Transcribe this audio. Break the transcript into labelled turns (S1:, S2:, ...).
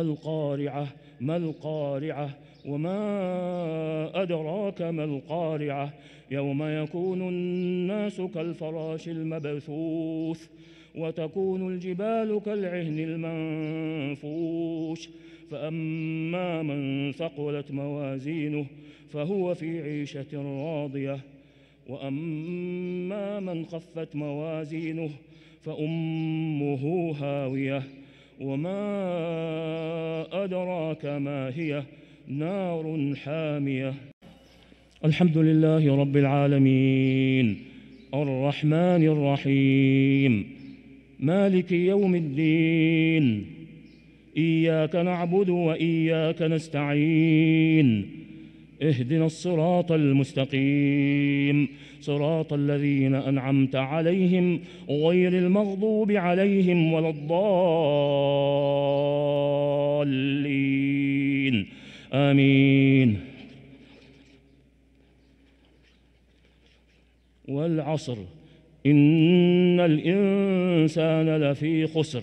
S1: القارعة ما القارعة وما أدراك ما القارعة يوم يكون الناس كالفراش المبثوث وتكون الجبال كالعهن المنفوش فأما من ثقلت موازينه فهو في عيشة راضية وأما من خفت موازينه فأمه هاوية وما أدراك ما هي نار حامية الحمد لله رب العالمين الرحمن الرحيم مالك يوم الدين إياك نعبد وإياك نستعين اهدنا الصراط المستقيم صراط الذين أنعمت عليهم غير المغضوب عليهم ولا الضالين آمين والعصر إن الإنسان لفي خسر